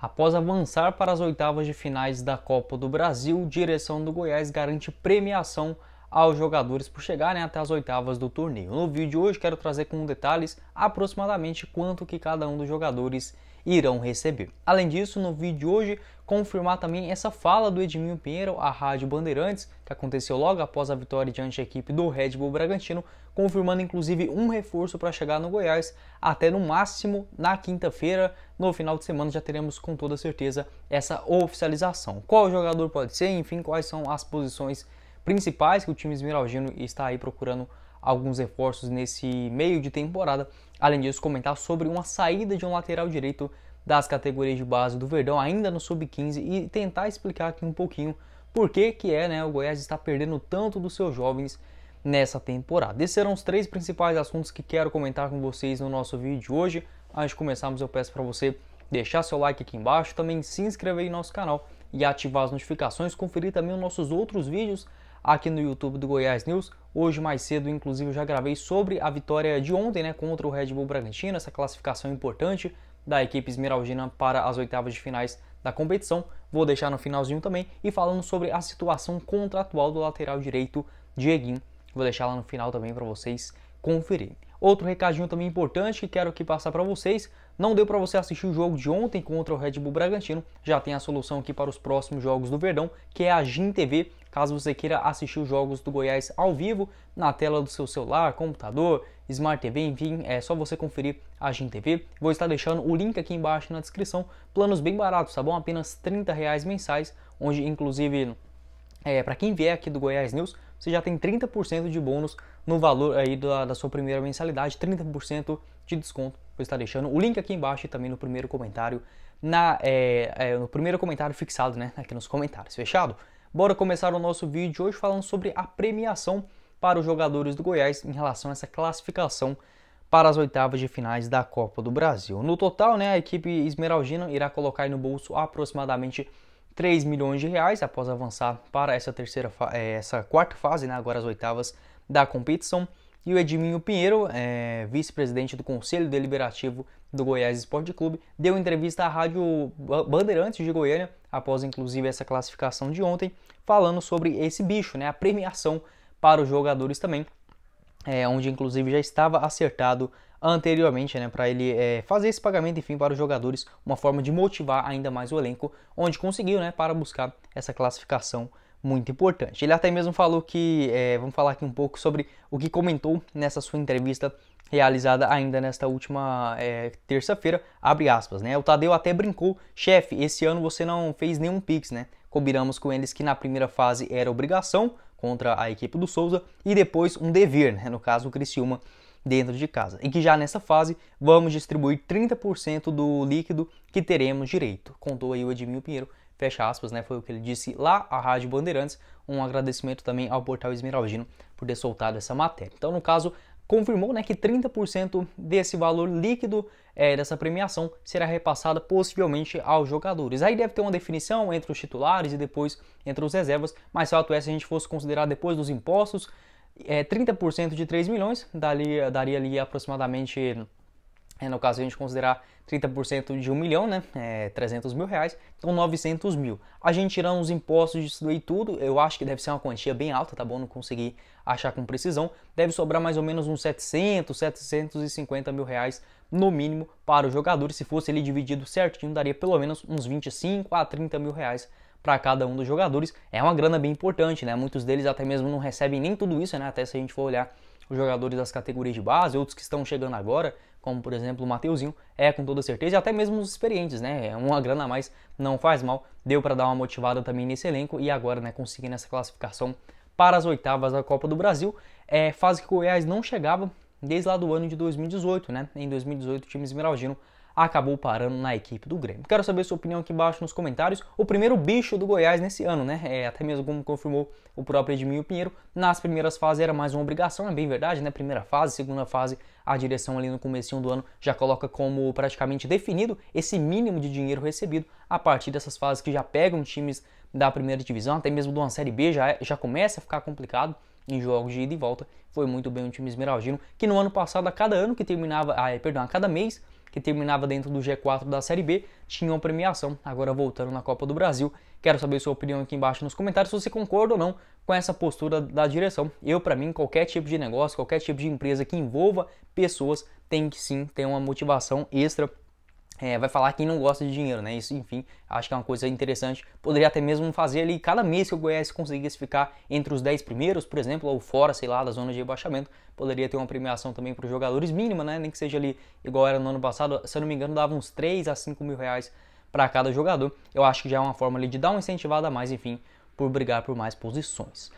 Após avançar para as oitavas de finais da Copa do Brasil, direção do Goiás garante premiação aos jogadores por chegarem até as oitavas do torneio. No vídeo de hoje quero trazer com detalhes aproximadamente quanto que cada um dos jogadores irão receber. Além disso, no vídeo de hoje, confirmar também essa fala do Edminho Pinheiro à Rádio Bandeirantes, que aconteceu logo após a vitória diante da equipe do Red Bull Bragantino, confirmando inclusive um reforço para chegar no Goiás até no máximo na quinta-feira. No final de semana já teremos com toda certeza essa oficialização. Qual jogador pode ser, enfim, quais são as posições principais que o time esmeraldino está aí procurando alguns reforços nesse meio de temporada. Além disso, comentar sobre uma saída de um lateral direito das categorias de base do Verdão, ainda no sub-15, e tentar explicar aqui um pouquinho por que, que é, né, o Goiás está perdendo tanto dos seus jovens nessa temporada. Esses serão os três principais assuntos que quero comentar com vocês no nosso vídeo de hoje. Antes de começarmos, eu peço para você deixar seu like aqui embaixo, também se inscrever em nosso canal e ativar as notificações, conferir também os nossos outros vídeos aqui no YouTube do Goiás News. Hoje mais cedo, inclusive, já gravei sobre a vitória de ontem, né, contra o Red Bull Bragantino, essa classificação importante da equipe esmeraldina para as oitavas de finais da competição. Vou deixar no finalzinho também e falando sobre a situação contratual do lateral direito Dieguinho. Vou deixar lá no final também para vocês conferirem. Outro recadinho também importante que quero aqui passar para vocês. Não deu para você assistir o jogo de ontem contra o Red Bull Bragantino. Já tem a solução aqui para os próximos jogos do Verdão, que é a Gin TV caso você queira assistir os jogos do Goiás ao vivo na tela do seu celular, computador, Smart TV, enfim, é só você conferir a TV. Vou estar deixando o link aqui embaixo na descrição. Planos bem baratos, tá bom? Apenas 30 reais mensais, onde inclusive é, para quem vier aqui do Goiás News, você já tem 30% de bônus no valor aí da, da sua primeira mensalidade, 30% de desconto. Vou estar deixando o link aqui embaixo e também no primeiro comentário, na, é, é, no primeiro comentário fixado, né? Aqui nos comentários, fechado? Bora começar o nosso vídeo hoje falando sobre a premiação para os jogadores do Goiás em relação a essa classificação para as oitavas de finais da Copa do Brasil. No total, né, a equipe esmeraldina irá colocar no bolso aproximadamente 3 milhões de reais após avançar para essa terceira eh, essa quarta fase, né, agora as oitavas da competição e o Edminho Pinheiro, é, vice-presidente do Conselho Deliberativo do Goiás Esporte Clube, deu entrevista à Rádio Bandeirantes de Goiânia, após inclusive essa classificação de ontem, falando sobre esse bicho, né, a premiação para os jogadores também, é, onde inclusive já estava acertado anteriormente, né, para ele é, fazer esse pagamento, enfim, para os jogadores, uma forma de motivar ainda mais o elenco, onde conseguiu, né, para buscar essa classificação muito importante. Ele até mesmo falou que, é, vamos falar aqui um pouco sobre o que comentou nessa sua entrevista realizada ainda nesta última é, terça-feira, abre aspas, né? O Tadeu até brincou, chefe, esse ano você não fez nenhum Pix, né? Combinamos com eles que na primeira fase era obrigação contra a equipe do Souza e depois um dever, né? No caso, o Criciúma dentro de casa. E que já nessa fase vamos distribuir 30% do líquido que teremos direito, contou aí o Edmil Pinheiro Fecha aspas, né? Foi o que ele disse lá à Rádio Bandeirantes. Um agradecimento também ao portal Esmeraldino por ter soltado essa matéria. Então, no caso, confirmou né, que 30% desse valor líquido é, dessa premiação será repassada possivelmente aos jogadores. Aí deve ter uma definição entre os titulares e depois entre os reservas, mas fato é, se a gente fosse considerar depois dos impostos, é, 30% de 3 milhões, daria daria ali aproximadamente é, no caso, a gente considerar 30% de 1 milhão, né? É, 300 mil reais, então 900 mil. A gente tirando os impostos disso e tudo, eu acho que deve ser uma quantia bem alta, tá bom? Não consegui achar com precisão. Deve sobrar mais ou menos uns 700, 750 mil reais no mínimo para o jogador. Se fosse ele dividido certinho, daria pelo menos uns 25 a 30 mil reais para cada um dos jogadores. É uma grana bem importante, né? Muitos deles até mesmo não recebem nem tudo isso, né? Até se a gente for olhar os jogadores das categorias de base, outros que estão chegando agora, como por exemplo o Mateuzinho, é com toda certeza, e até mesmo os experientes, né? É uma grana a mais não faz mal, deu para dar uma motivada também nesse elenco e agora, né, conseguindo essa classificação para as oitavas da Copa do Brasil, é, fase que o Goiás não chegava desde lá do ano de 2018, né? Em 2018 o time esmeraldino acabou parando na equipe do Grêmio. Quero saber sua opinião aqui embaixo nos comentários. O primeiro bicho do Goiás nesse ano, né? É, até mesmo como confirmou o próprio Edmilson Pinheiro, nas primeiras fases era mais uma obrigação, é bem verdade, né? Primeira fase, segunda fase, a direção ali no começo do ano já coloca como praticamente definido esse mínimo de dinheiro recebido a partir dessas fases que já pegam times da primeira divisão, até mesmo de uma Série B já, é, já começa a ficar complicado em jogos de ida e volta. Foi muito bem o time esmeraldino, que no ano passado, a cada ano que terminava, ah, é, perdão, a cada mês que terminava dentro do G4 da Série B, tinha uma premiação. Agora voltando na Copa do Brasil, quero saber sua opinião aqui embaixo nos comentários se você concorda ou não com essa postura da direção. Eu, para mim, qualquer tipo de negócio, qualquer tipo de empresa que envolva pessoas tem que sim ter uma motivação extra é, vai falar quem não gosta de dinheiro, né? Isso, enfim, acho que é uma coisa interessante. Poderia até mesmo fazer ali cada mês que o Goiás conseguisse ficar entre os 10 primeiros, por exemplo, ou fora, sei lá, da zona de rebaixamento, poderia ter uma premiação também para os jogadores mínima, né? Nem que seja ali igual era no ano passado, se eu não me engano, dava uns 3 a 5 mil reais para cada jogador. Eu acho que já é uma forma ali de dar uma incentivada a mais, enfim, por brigar por mais posições.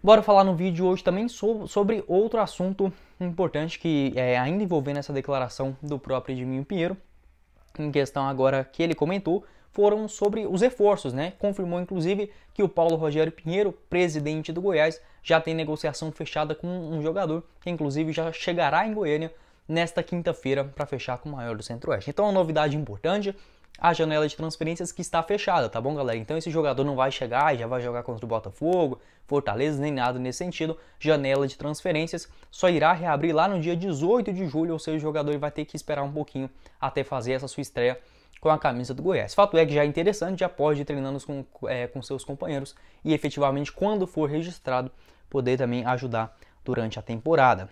Bora falar no vídeo hoje também sobre outro assunto importante que é ainda envolvendo essa declaração do próprio Edminho Pinheiro em questão agora que ele comentou foram sobre os reforços, né? Confirmou inclusive que o Paulo Rogério Pinheiro, presidente do Goiás, já tem negociação fechada com um jogador que inclusive já chegará em Goiânia nesta quinta-feira para fechar com o maior do Centro-Oeste. Então, é uma novidade importante a janela de transferências que está fechada, tá bom, galera? Então esse jogador não vai chegar e já vai jogar contra o Botafogo, Fortaleza, nem nada nesse sentido. Janela de transferências só irá reabrir lá no dia 18 de julho, ou seja, o jogador vai ter que esperar um pouquinho até fazer essa sua estreia com a camisa do Goiás. Fato é que já é interessante, já pode ir treinando com, é, com seus companheiros e efetivamente, quando for registrado, poder também ajudar durante a temporada.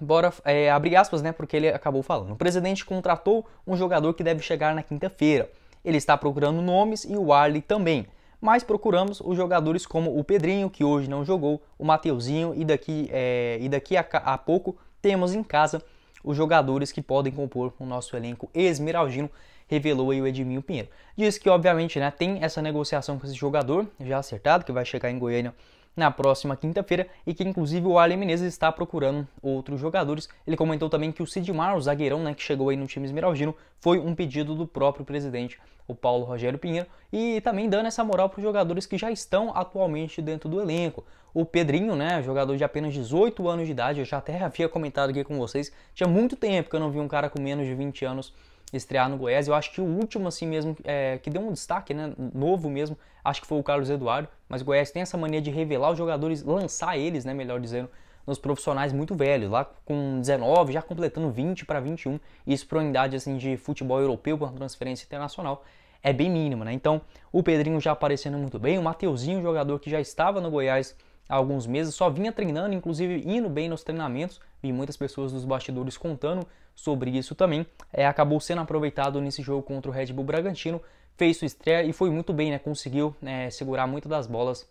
Bora, é, abrir aspas, né? Porque ele acabou falando. O presidente contratou um jogador que deve chegar na quinta-feira. Ele está procurando nomes e o Arley também. Mas procuramos os jogadores como o Pedrinho, que hoje não jogou, o Mateuzinho e daqui, é, e daqui a, a pouco temos em casa os jogadores que podem compor o nosso elenco esmeraldino, revelou aí o Edminho Pinheiro. Diz que, obviamente, né, tem essa negociação com esse jogador já acertado, que vai chegar em Goiânia na próxima quinta-feira e que inclusive o Allen Menezes está procurando outros jogadores. Ele comentou também que o Sidmar, o zagueirão né, que chegou aí no time esmeraldino, foi um pedido do próprio presidente, o Paulo Rogério Pinheiro, e também dando essa moral para os jogadores que já estão atualmente dentro do elenco. O Pedrinho, né, jogador de apenas 18 anos de idade, eu já até havia comentado aqui com vocês, tinha muito tempo que eu não vi um cara com menos de 20 anos estrear no Goiás. Eu acho que o último, assim mesmo, é, que deu um destaque, né? Novo mesmo, acho que foi o Carlos Eduardo. Mas o Goiás tem essa mania de revelar os jogadores, lançar eles, né? Melhor dizendo, nos profissionais muito velhos, lá com 19, já completando 20 para 21. Isso para unidade, idade, assim, de futebol europeu, com transferência internacional, é bem mínima, né? Então, o Pedrinho já aparecendo muito bem, o Mateuzinho, jogador que já estava no Goiás há alguns meses, só vinha treinando, inclusive indo bem nos treinamentos, vi muitas pessoas dos bastidores contando sobre isso também. É, acabou sendo aproveitado nesse jogo contra o Red Bull Bragantino, fez sua estreia e foi muito bem, né? Conseguiu né, segurar muitas das bolas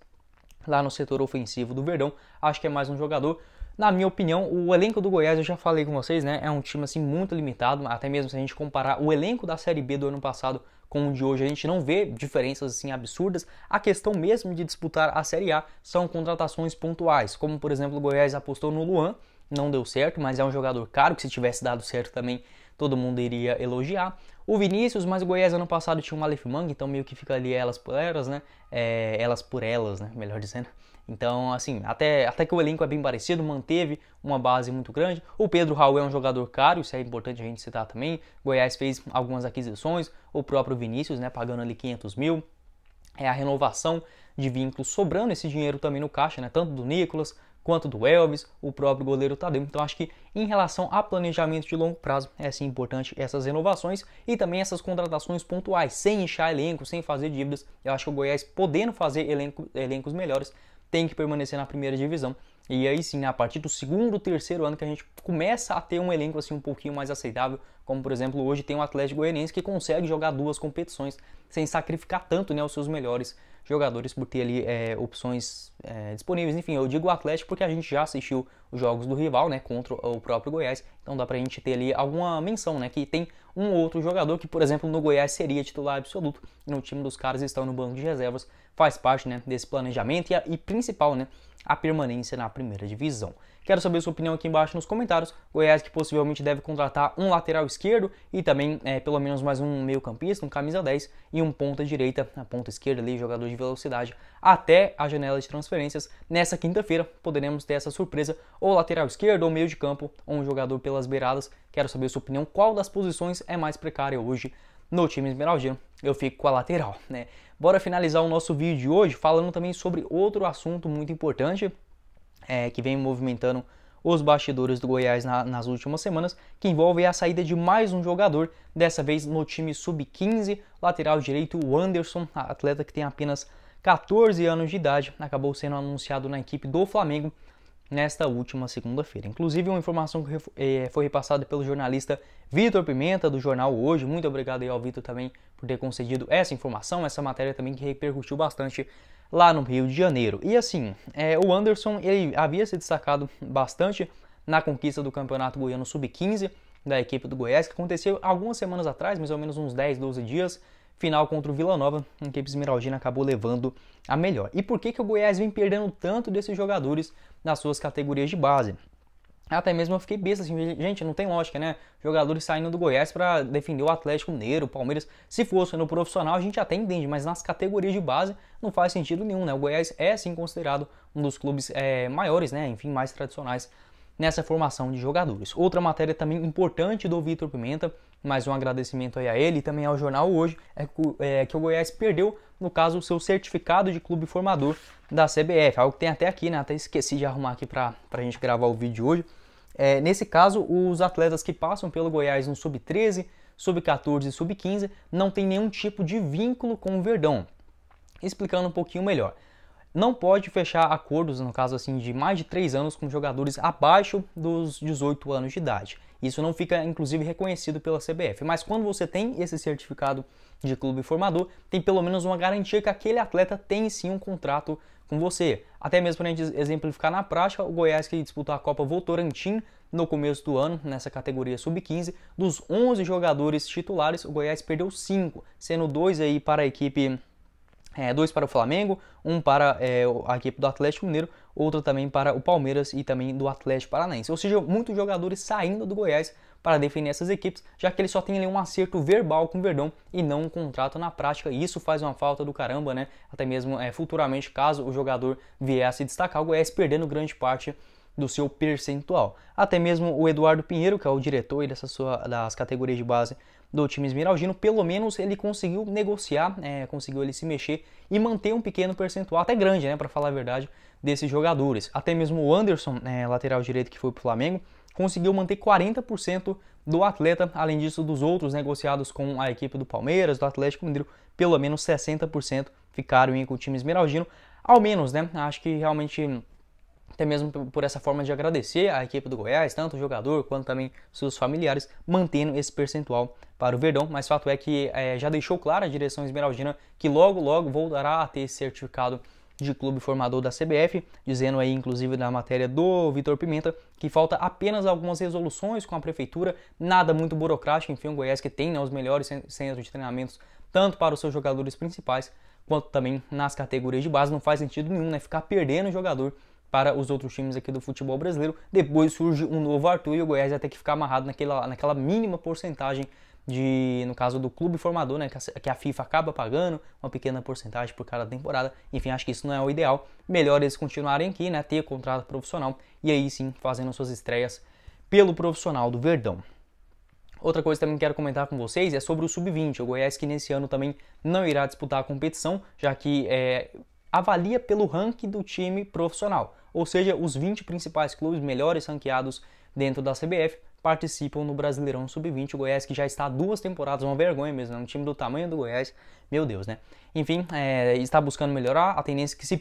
lá no setor ofensivo do Verdão. Acho que é mais um jogador. Na minha opinião, o elenco do Goiás, eu já falei com vocês, né? É um time assim muito limitado, até mesmo se a gente comparar o elenco da Série B do ano passado com o de hoje, a gente não vê diferenças assim absurdas. A questão mesmo de disputar a Série A são contratações pontuais, como por exemplo, o Goiás apostou no Luan, não deu certo, mas é um jogador caro que se tivesse dado certo também, todo mundo iria elogiar. O Vinícius, mas o Goiás ano passado tinha um Aleph Mang, então meio que fica ali elas por elas, né? É, elas por elas, né? Melhor dizendo. Então, assim, até, até que o elenco é bem parecido, manteve uma base muito grande. O Pedro Raul é um jogador caro, isso é importante a gente citar também. Goiás fez algumas aquisições, o próprio Vinícius, né, pagando ali 500 mil. É a renovação de vínculos sobrando esse dinheiro também no caixa, né, tanto do Nicolas quanto do Elvis, o próprio goleiro Tadeu. Então acho que em relação a planejamento de longo prazo é sim importante essas renovações e também essas contratações pontuais, sem inchar elenco, sem fazer dívidas. Eu acho que o Goiás podendo fazer elenco, elencos melhores tem que permanecer na primeira divisão. E aí sim, a partir do segundo, terceiro ano que a gente começa a ter um elenco assim um pouquinho mais aceitável, como por exemplo hoje tem o um Atlético Goianiense que consegue jogar duas competições sem sacrificar tanto né, os seus melhores jogadores por ter ali é, opções é, disponíveis. Enfim, eu digo Atlético porque a gente já assistiu os jogos do rival, né, contra o próprio Goiás, então dá pra gente ter ali alguma menção, né, que tem um outro jogador que, por exemplo, no Goiás seria titular absoluto, no time dos caras estão no banco de reservas faz parte né, desse planejamento e, a, e principal, né, a permanência na primeira divisão. Quero saber sua opinião aqui embaixo nos comentários. Goiás que possivelmente deve contratar um lateral esquerdo e também é, pelo menos mais um meio campista, um camisa 10 e um ponta direita, na ponta esquerda ali, jogador de velocidade, até a janela de transferências. Nessa quinta-feira poderemos ter essa surpresa, ou lateral esquerdo, ou meio de campo, ou um jogador pelas beiradas. Quero saber sua opinião, qual das posições é mais precária hoje no time esmeraldino? Eu fico com a lateral, né? bora finalizar o nosso vídeo de hoje falando também sobre outro assunto muito importante é, que vem movimentando os bastidores do Goiás na, nas últimas semanas, que envolve a saída de mais um jogador, dessa vez no time sub-15, lateral direito, o Anderson, atleta que tem apenas 14 anos de idade, acabou sendo anunciado na equipe do Flamengo nesta última segunda-feira. Inclusive, uma informação que eh, foi repassada pelo jornalista Vitor Pimenta, do jornal Hoje. Muito obrigado aí ao Vitor também por ter concedido essa informação, essa matéria também que repercutiu bastante lá no Rio de Janeiro. E assim, é, o Anderson ele havia se destacado bastante na conquista do Campeonato Goiano Sub-15 da equipe do Goiás, que aconteceu algumas semanas atrás, mais ou menos uns 10, 12 dias final contra o Vila Nova, em que a Esmeraldina acabou levando a melhor. E por que, que o Goiás vem perdendo tanto desses jogadores nas suas categorias de base? Até mesmo eu fiquei besta, assim, gente, não tem lógica, né? Jogadores saindo do Goiás para defender o Atlético Mineiro, o Palmeiras. Se fosse no profissional, a gente até entende, mas nas categorias de base não faz sentido nenhum, né? O Goiás é, sim, considerado um dos clubes é, maiores, né? Enfim, mais tradicionais nessa formação de jogadores. Outra matéria também importante do Vitor Pimenta mais um agradecimento aí a ele e também ao jornal hoje, é, é que o Goiás perdeu, no caso, o seu certificado de clube formador da CBF, algo que tem até aqui, né? Até esqueci de arrumar aqui para a gente gravar o vídeo hoje. É, nesse caso, os atletas que passam pelo Goiás no sub-13, sub-14 e sub-15 não tem nenhum tipo de vínculo com o Verdão. Explicando um pouquinho melhor não pode fechar acordos, no caso assim, de mais de 3 anos com jogadores abaixo dos 18 anos de idade. Isso não fica, inclusive, reconhecido pela CBF. Mas quando você tem esse certificado de clube formador, tem pelo menos uma garantia que aquele atleta tem sim um contrato com você. Até mesmo para a gente exemplificar na prática, o Goiás que disputou a Copa Votorantim no começo do ano, nessa categoria sub-15, dos 11 jogadores titulares, o Goiás perdeu 5, sendo dois aí para a equipe é, dois para o Flamengo, um para é, a equipe do Atlético Mineiro, outro também para o Palmeiras e também do Atlético Paranaense. Ou seja, muitos jogadores saindo do Goiás para definir essas equipes, já que ele só tem ali um acerto verbal com o Verdão e não um contrato na prática, e isso faz uma falta do caramba, né? Até mesmo é, futuramente, caso o jogador vier a se destacar, o Goiás perdendo grande parte do seu percentual. Até mesmo o Eduardo Pinheiro, que é o diretor das das categorias de base do time esmeraldino, pelo menos ele conseguiu negociar, é, conseguiu ele se mexer e manter um pequeno percentual, até grande, né, para falar a verdade, desses jogadores. Até mesmo o Anderson, é, lateral direito que foi para o Flamengo, conseguiu manter 40% do atleta, além disso dos outros negociados com a equipe do Palmeiras, do Atlético Mineiro, pelo menos 60% ficaram com o time esmeraldino, ao menos, né? Acho que realmente até mesmo por essa forma de agradecer à equipe do Goiás, tanto o jogador quanto também seus familiares, mantendo esse percentual para o Verdão, mas fato é que é, já deixou clara a direção esmeraldina que logo, logo voltará a ter esse certificado de clube formador da CBF, dizendo aí inclusive na matéria do Vitor Pimenta que falta apenas algumas resoluções com a prefeitura, nada muito burocrático, enfim, o Goiás que tem né, os melhores centros de treinamentos tanto para os seus jogadores principais quanto também nas categorias de base, não faz sentido nenhum né, ficar perdendo o jogador para os outros times aqui do futebol brasileiro. Depois surge um novo Arthur e o Goiás vai ter que ficar amarrado naquela, naquela mínima porcentagem de, no caso do clube formador, né, que a FIFA acaba pagando uma pequena porcentagem por cada temporada. Enfim, acho que isso não é o ideal. Melhor eles continuarem aqui, né, ter contrato profissional e aí sim fazendo suas estreias pelo profissional do Verdão. Outra coisa que também quero comentar com vocês é sobre o Sub-20, o Goiás que nesse ano também não irá disputar a competição, já que é, avalia pelo ranking do time profissional, ou seja, os 20 principais clubes melhores ranqueados dentro da CBF participam no Brasileirão Sub-20. O Goiás, que já está há duas temporadas, uma vergonha mesmo, é um time do tamanho do Goiás, meu Deus, né? Enfim, é, está buscando melhorar, a tendência é que se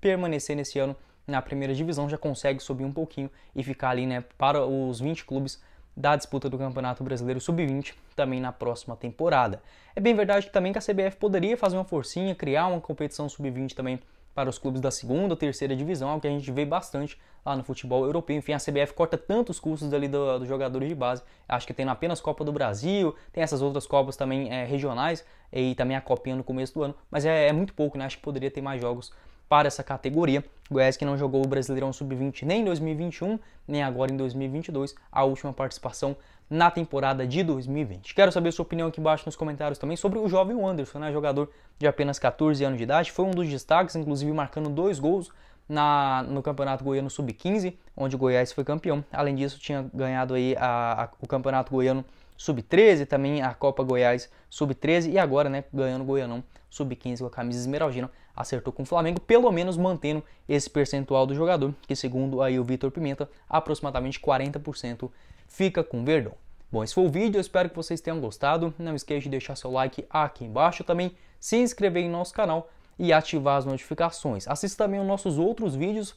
permanecer nesse ano na primeira divisão já consegue subir um pouquinho e ficar ali, né, para os 20 clubes da disputa do Campeonato Brasileiro Sub-20 também na próxima temporada. É bem verdade também que a CBF poderia fazer uma forcinha, criar uma competição Sub-20 também para os clubes da segunda ou terceira divisão, algo é que a gente vê bastante lá no futebol europeu. Enfim, a CBF corta tantos custos ali dos do jogadores de base. Acho que tem apenas Copa do Brasil, tem essas outras Copas também é, regionais e também a Copinha no começo do ano, mas é, é muito pouco, né? Acho que poderia ter mais jogos para essa categoria. Goiás que não jogou o Brasileirão Sub-20 nem em 2021, nem agora em 2022, a última participação na temporada de 2020. Quero saber sua opinião aqui embaixo nos comentários também sobre o jovem Anderson, né? jogador de apenas 14 anos de idade, foi um dos destaques, inclusive marcando dois gols na, no Campeonato Goiano Sub-15, onde o Goiás foi campeão. Além disso, tinha ganhado aí a, a, o Campeonato Goiano Sub-13, também a Copa Goiás Sub-13 e agora, né, ganhando o Goianão Sub-15 com a camisa esmeraldina acertou com o Flamengo, pelo menos mantendo esse percentual do jogador, que segundo aí o Vitor Pimenta, aproximadamente 40% fica com o Verdão. Bom, esse foi o vídeo, eu espero que vocês tenham gostado. Não esqueça de deixar seu like aqui embaixo também, se inscrever em nosso canal e ativar as notificações. Assista também os nossos outros vídeos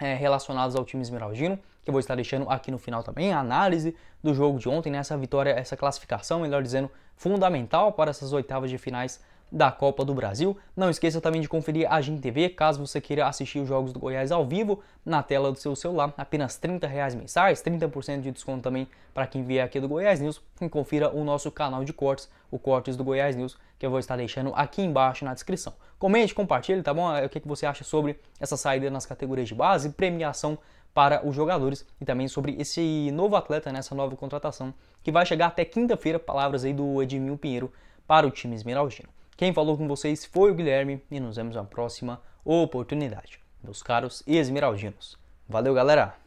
é, relacionados ao time esmeraldino, que eu vou estar deixando aqui no final também, a análise do jogo de ontem, né? essa vitória, essa classificação, melhor dizendo, fundamental para essas oitavas de finais da Copa do Brasil. Não esqueça também de conferir a GIM TV, caso você queira assistir os jogos do Goiás ao vivo na tela do seu celular, apenas R$ 30,00 mensais, 30% de desconto também para quem vier aqui do Goiás News. E confira o nosso canal de cortes, o Cortes do Goiás News, que eu vou estar deixando aqui embaixo na descrição. Comente, compartilhe, tá bom? O que você acha sobre essa saída nas categorias de base, premiação para os jogadores e também sobre esse novo atleta nessa né, nova contratação que vai chegar até quinta-feira, palavras aí do Edmil Pinheiro para o time esmeraldino. Quem falou com vocês foi o Guilherme e nos vemos na próxima oportunidade. Meus caros esmeraldinos. Valeu, galera!